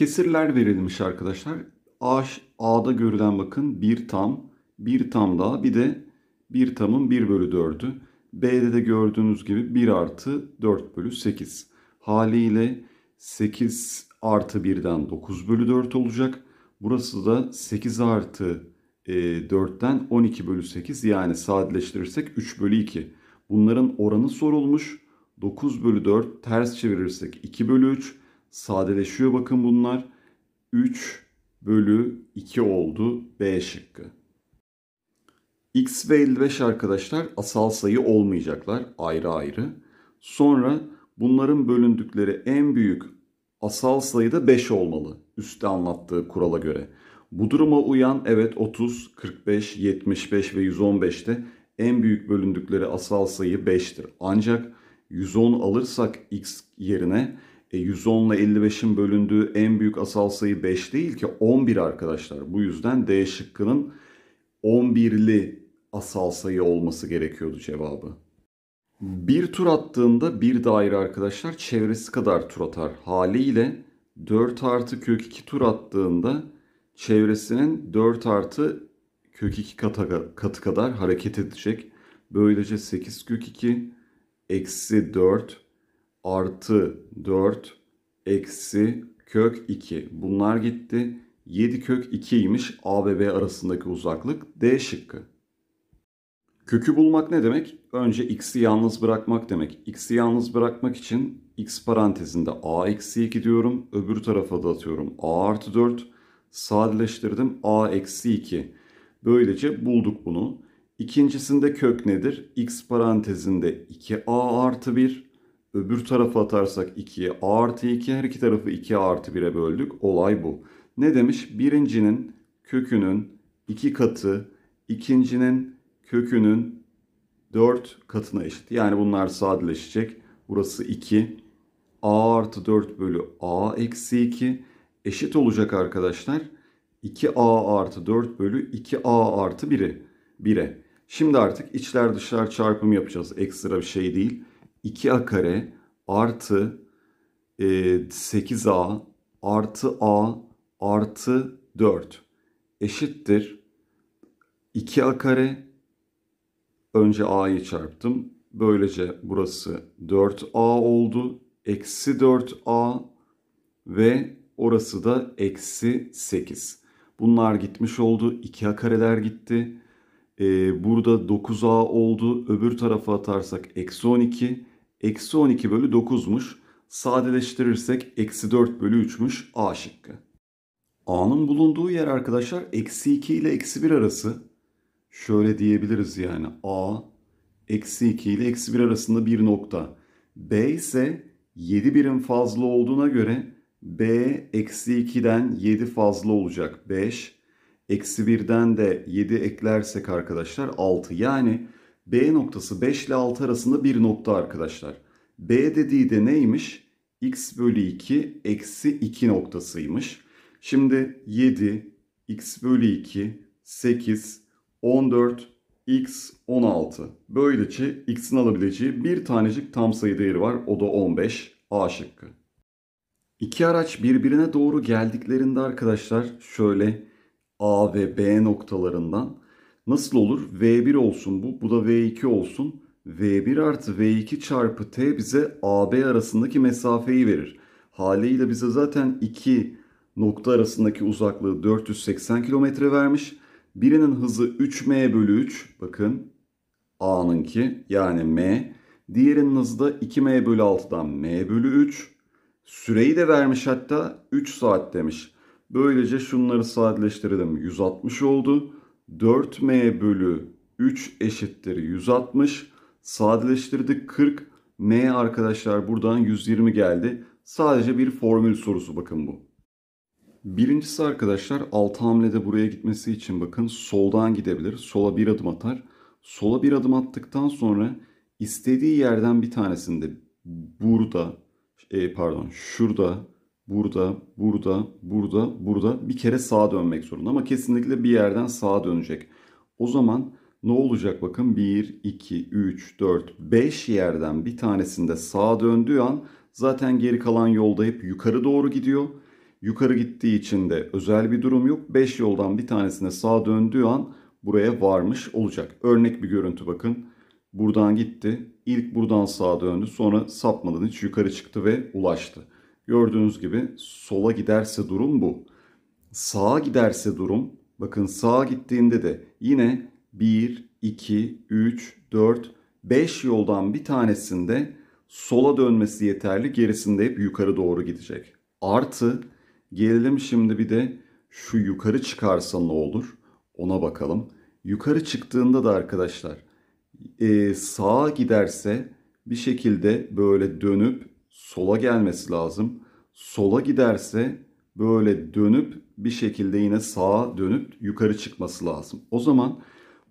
Kesirler verilmiş arkadaşlar. A, A'da görülen bakın bir tam, bir tam daha bir de bir tamın 1 bölü 4'ü. B'de de gördüğünüz gibi 1 artı 4 bölü 8. Haliyle 8 artı 1'den 9 bölü 4 olacak. Burası da 8 artı 4'ten e, 12 bölü 8 yani sadeleştirirsek 3 bölü 2. Bunların oranı sorulmuş. 9 bölü 4 ters çevirirsek 2 bölü 3 sadeleşiyor bakın bunlar. 3 bölü 2 oldu B şıkkı. X ve 55 arkadaşlar asal sayı olmayacaklar ayrı ayrı. Sonra bunların bölündükleri en büyük asal sayı da 5 olmalı. Üste anlattığı kurala göre. Bu duruma uyan evet 30, 45, 75 ve 115'te en büyük bölündükleri asal sayı 5'tir. Ancak 110 alırsak x yerine 110 e, ile 55'in bölündüğü en büyük asal sayı 5 değil ki 11 arkadaşlar. Bu yüzden D şıkkının 11'li asal sayı olması gerekiyordu cevabı. Bir tur attığında bir daire arkadaşlar çevresi kadar tur atar. Haliyle 4 artı kök 2 tur attığında çevresinin 4 artı kök 2 katı, katı kadar hareket edecek. Böylece 8 kök 2 eksi 4 artı 4 eksi kök 2. Bunlar gitti. 7 kök 2'ymiş A ve B arasındaki uzaklık D şıkkı. Kökü bulmak ne demek? Önce x'i yalnız bırakmak demek. x'i yalnız bırakmak için x parantezinde a eksi 2 diyorum. Öbür tarafa da atıyorum a artı 4. Sadeleştirdim a eksi 2. Böylece bulduk bunu. İkincisinde kök nedir? x parantezinde 2a artı 1 Öbür tarafa atarsak 2'ye a artı 2 her iki tarafı 2 artı 1'e böldük. Olay bu. Ne demiş? Birincinin kökünün 2 katı ikincinin kökünün 4 katına eşit. Yani bunlar sadeleşecek. Burası 2. a artı 4 bölü a eksi 2 eşit olacak arkadaşlar. 2a artı 4 bölü 2a artı 1'i 1'e. Şimdi artık içler dışlar çarpımı yapacağız. Ekstra bir şey değil. 2a kare artı e, 8a artı a artı 4 eşittir 2a kare önce a'yı çarptım. Böylece burası 4a oldu. Eksi 4a ve orası da eksi 8. Bunlar gitmiş oldu. 2a kareler gitti. Ee, burada 9A oldu. Öbür tarafa atarsak eksi 12. Eksi 12 bölü 9'muş. Sadeleştirirsek eksi 4 bölü 3'müş A şıkkı. A'nın bulunduğu yer arkadaşlar eksi 2 ile eksi 1 arası. Şöyle diyebiliriz yani A eksi 2 ile eksi 1 arasında bir nokta. B ise 7 birim fazla olduğuna göre B eksi 2'den 7 fazla olacak 5. Eksi 1'den de 7 eklersek arkadaşlar 6. Yani B noktası 5 ile 6 arasında bir nokta arkadaşlar. B dediği de neymiş? X bölü 2 eksi 2 noktasıymış. Şimdi 7, X bölü 2, 8, 14, X 16. Böylece X'in alabileceği bir tanecik tam sayı değeri var. O da 15. A şıkkı. İki araç birbirine doğru geldiklerinde arkadaşlar şöyle A ve B noktalarından nasıl olur? V1 olsun bu. Bu da V2 olsun. V1 artı V2 çarpı T bize AB arasındaki mesafeyi verir. Haliyle bize zaten iki nokta arasındaki uzaklığı 480 kilometre vermiş. Birinin hızı 3M bölü 3. Bakın A'nınki yani M. Diğerinin hızı da 2M bölü 6'dan M bölü 3. Süreyi de vermiş hatta 3 saat demiş. Böylece şunları sadeleştirelim. 160 oldu. 4m bölü 3 eşittir 160. Sadeleştirdik 40. m arkadaşlar buradan 120 geldi. Sadece bir formül sorusu bakın bu. Birincisi arkadaşlar 6 hamlede buraya gitmesi için bakın soldan gidebilir. Sola bir adım atar. Sola bir adım attıktan sonra istediği yerden bir tanesinde burada e, pardon şurada burada, burada, burada, burada bir kere sağa dönmek zorunda. Ama kesinlikle bir yerden sağa dönecek. O zaman ne olacak bakın 1, 2, 3, 4, 5 yerden bir tanesinde sağa döndüğü an zaten geri kalan yolda hep yukarı doğru gidiyor. Yukarı gittiği için de özel bir durum yok. 5 yoldan bir tanesine sağa döndüğü an buraya varmış olacak. Örnek bir görüntü bakın. Buradan gitti. İlk buradan sağa döndü. Sonra sapmadan hiç yukarı çıktı ve ulaştı. Gördüğünüz gibi sola giderse durum bu. Sağa giderse durum bakın sağa gittiğinde de yine 1, 2, 3, 4, 5 yoldan bir tanesinde sola dönmesi yeterli. Gerisinde hep yukarı doğru gidecek. Artı gelelim şimdi bir de şu yukarı çıkarsa ne olur? Ona bakalım. Yukarı çıktığında da arkadaşlar e, sağa giderse bir şekilde böyle dönüp sola gelmesi lazım sola giderse böyle dönüp bir şekilde yine sağa dönüp yukarı çıkması lazım. O zaman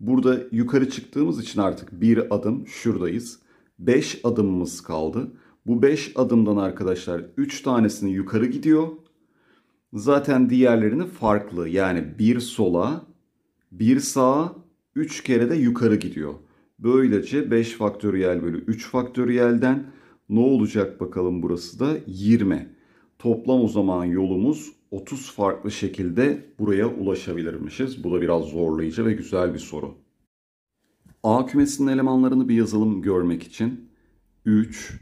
burada yukarı çıktığımız için artık bir adım şuradayız. 5 adımımız kaldı. Bu 5 adımdan arkadaşlar 3 tanesini yukarı gidiyor. Zaten diğerlerini farklı. Yani bir sola, bir sağa, 3 kere de yukarı gidiyor. Böylece 5 faktöriyel bölü 3 faktöriyelden ne olacak bakalım burası da 20. Toplam o zaman yolumuz 30 farklı şekilde buraya ulaşabilirmişiz. Bu da biraz zorlayıcı ve güzel bir soru. A kümesinin elemanlarını bir yazalım görmek için. 3,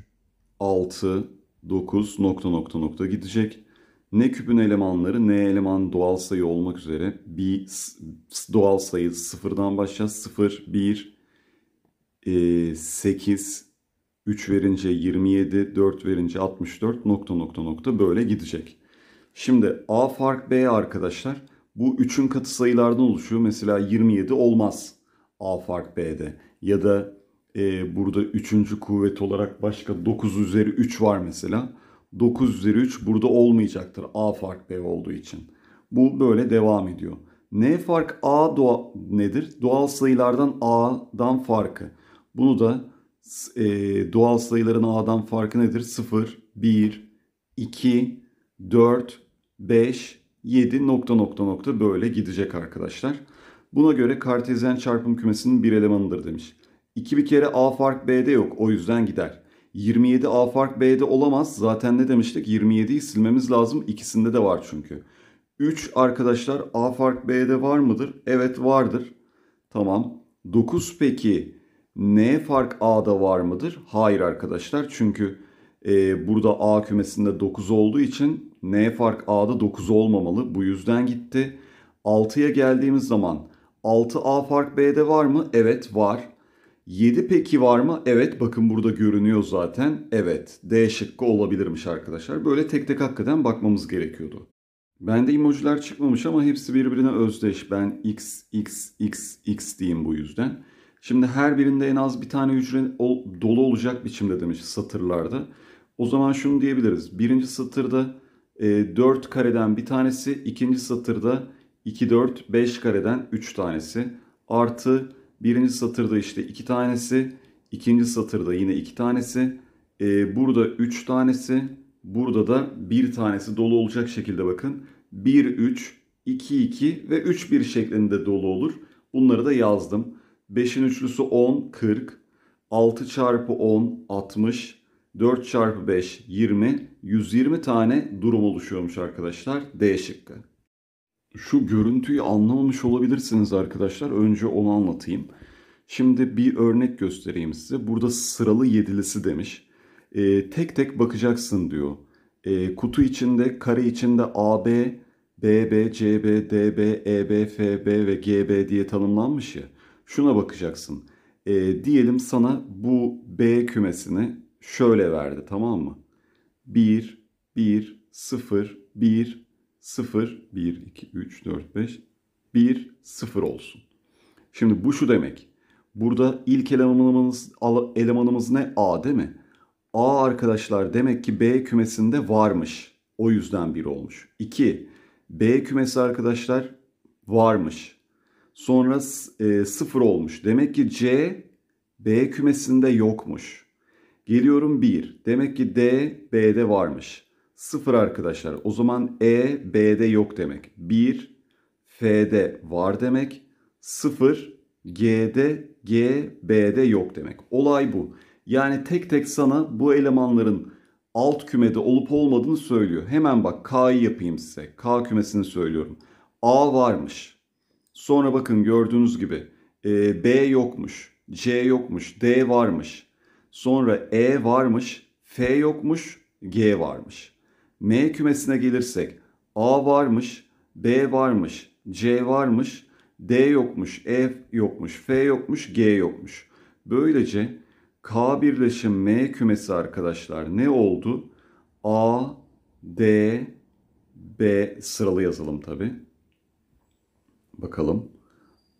6, 9 nokta nokta nokta gidecek. Ne küpün elemanları ne eleman doğal sayı olmak üzere bir doğal sayı sıfırdan başlayacağız. 0, 1, 8, 3 verince 27, 4 verince 64 nokta nokta nokta böyle gidecek. Şimdi A fark B arkadaşlar bu 3'ün katı sayılardan oluşuyor. Mesela 27 olmaz A fark B'de ya da e, burada 3. kuvvet olarak başka 9 üzeri 3 var mesela. 9 üzeri 3 burada olmayacaktır A fark B olduğu için. Bu böyle devam ediyor. N fark A doğa, nedir? Doğal sayılardan A'dan farkı. Bunu da e, doğal sayıların a'dan farkı nedir? 0, 1, 2, 4, 5, 7 nokta nokta nokta böyle gidecek arkadaşlar. Buna göre kartezyen çarpım kümesinin bir elemanıdır demiş. 2 bir kere a fark b'de yok o yüzden gider. 27 a fark b'de olamaz. Zaten ne demiştik? 27'yi silmemiz lazım. İkisinde de var çünkü. 3 arkadaşlar a fark b'de var mıdır? Evet vardır. Tamam. 9 peki N fark A'da var mıdır? Hayır arkadaşlar. Çünkü e, burada A kümesinde 9 olduğu için N fark A'da 9 olmamalı. Bu yüzden gitti. 6'ya geldiğimiz zaman 6A fark B'de var mı? Evet var. 7 peki var mı? Evet bakın burada görünüyor zaten. Evet D şıkkı olabilirmiş arkadaşlar. Böyle tek tek hakikaten bakmamız gerekiyordu. Bende emojiler çıkmamış ama hepsi birbirine özdeş. Ben x, x, x, x diyeyim bu yüzden. Şimdi her birinde en az bir tane hücre dolu olacak biçimde demiş satırlarda. O zaman şunu diyebiliriz. Birinci satırda e, 4 kareden bir tanesi, ikinci satırda 2, 4, 5 kareden 3 tanesi. Artı birinci satırda işte 2 tanesi, ikinci satırda yine 2 tanesi. E, burada 3 tanesi, burada da 1 tanesi dolu olacak şekilde bakın. 1, 3, 2, 2 ve 3, 1 şeklinde dolu olur. Bunları da yazdım. 5'in üçlüsü 10, 40. 6 çarpı 10, 60. 4 çarpı 5, 20. 120 tane durum oluşuyormuş arkadaşlar. D şıkkı. Şu görüntüyü anlamamış olabilirsiniz arkadaşlar. Önce onu anlatayım. Şimdi bir örnek göstereyim size. Burada sıralı yedilisi demiş. E, tek tek bakacaksın diyor. E, kutu içinde, kare içinde AB, BB, CB, DB, EB, FB ve GB diye tanımlanmış ya şuna bakacaksın. E, diyelim sana bu B kümesini şöyle verdi tamam mı? 1, 1, 0, 1, 0, 1, 2, 3, 4, 5, 1, 0 olsun. Şimdi bu şu demek. Burada ilk elemanımız, elemanımız ne? A değil mi? A arkadaşlar demek ki B kümesinde varmış. O yüzden 1 olmuş. 2. B kümesi arkadaşlar varmış. Sonra e, 0 olmuş. Demek ki C B kümesinde yokmuş. Geliyorum 1. Demek ki D B'de varmış. Sıfır arkadaşlar. O zaman E B'de yok demek. 1 F'de var demek. Sıfır G'de G B'de yok demek. Olay bu. Yani tek tek sana bu elemanların alt kümede olup olmadığını söylüyor. Hemen bak K'yı yapayım size. K kümesini söylüyorum. A varmış. Sonra bakın gördüğünüz gibi e, B yokmuş, C yokmuş, D varmış. Sonra E varmış, F yokmuş, G varmış. M kümesine gelirsek A varmış, B varmış, C varmış, D yokmuş, E yokmuş, F yokmuş, G yokmuş. Böylece K birleşim M kümesi arkadaşlar ne oldu? A, D, B sıralı yazalım tabi. Bakalım.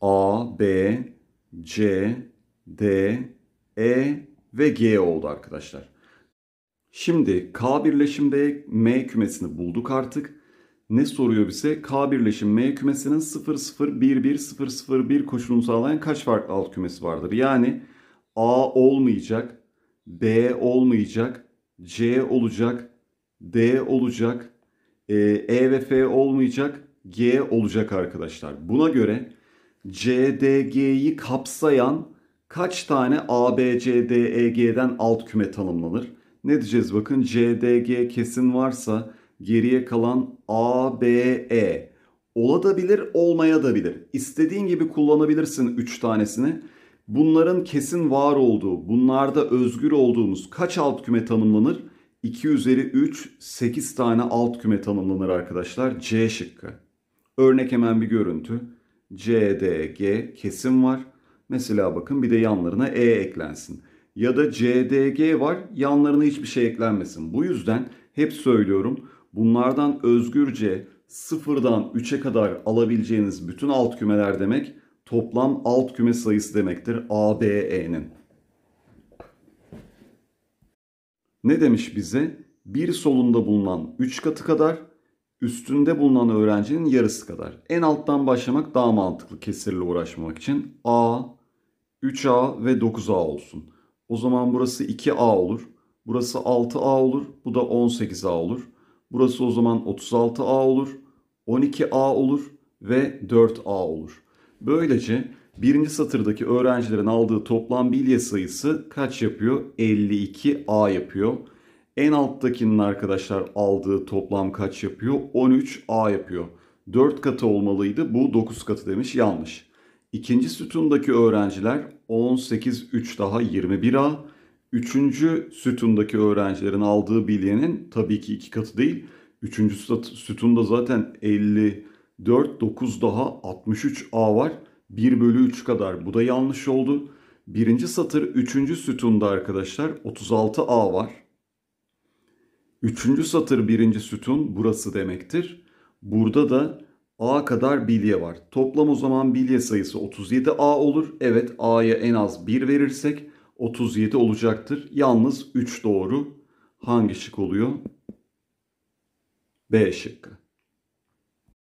A, B, C, D, E ve G oldu arkadaşlar. Şimdi K birleşimde M kümesini bulduk artık. Ne soruyor bize? K birleşim M kümesinin 0011001 koşulunu sağlayan kaç farklı alt kümesi vardır? Yani A olmayacak, B olmayacak, C olacak, D olacak, E, e ve F olmayacak, G olacak arkadaşlar. Buna göre CDG'yi kapsayan kaç tane ABCDEG'den alt küme tanımlanır? Ne diyeceğiz bakın CDG kesin varsa geriye kalan ABE olabilir olmaya da bilir. İstediğin gibi kullanabilirsin 3 tanesini. Bunların kesin var olduğu, bunlarda özgür olduğumuz kaç alt küme tanımlanır? 2 üzeri 3, 8 tane alt küme tanımlanır arkadaşlar. C şıkkı. Örnek hemen bir görüntü. C D G kesim var. Mesela bakın bir de yanlarına E eklensin. Ya da C D G var yanlarına hiçbir şey eklenmesin. Bu yüzden hep söylüyorum bunlardan özgürce sıfırdan 3'e kadar alabileceğiniz bütün alt kümeler demek toplam alt küme sayısı demektir A B E'nin. Ne demiş bize? Bir solunda bulunan 3 katı kadar üstünde bulunan öğrencinin yarısı kadar. En alttan başlamak daha mantıklı kesirle uğraşmamak için. A, 3A ve 9A olsun. O zaman burası 2A olur. Burası 6A olur. Bu da 18A olur. Burası o zaman 36A olur. 12A olur ve 4A olur. Böylece birinci satırdaki öğrencilerin aldığı toplam bilye sayısı kaç yapıyor? 52A yapıyor. En alttakinin arkadaşlar aldığı toplam kaç yapıyor? 13A yapıyor. 4 katı olmalıydı. Bu 9 katı demiş. Yanlış. İkinci sütundaki öğrenciler 18, 3 daha 21A. Üçüncü sütundaki öğrencilerin aldığı bilyenin tabii ki iki katı değil. Üçüncü sütunda zaten 54, 9 daha 63 A var. 1 bölü 3 kadar. Bu da yanlış oldu. Birinci satır üçüncü sütunda arkadaşlar 36 A var. Üçüncü satır birinci sütun burası demektir. Burada da A kadar bilye var. Toplam o zaman bilye sayısı 37 A olur. Evet A'ya en az 1 verirsek 37 olacaktır. Yalnız 3 doğru. Hangi şık oluyor? B şıkkı.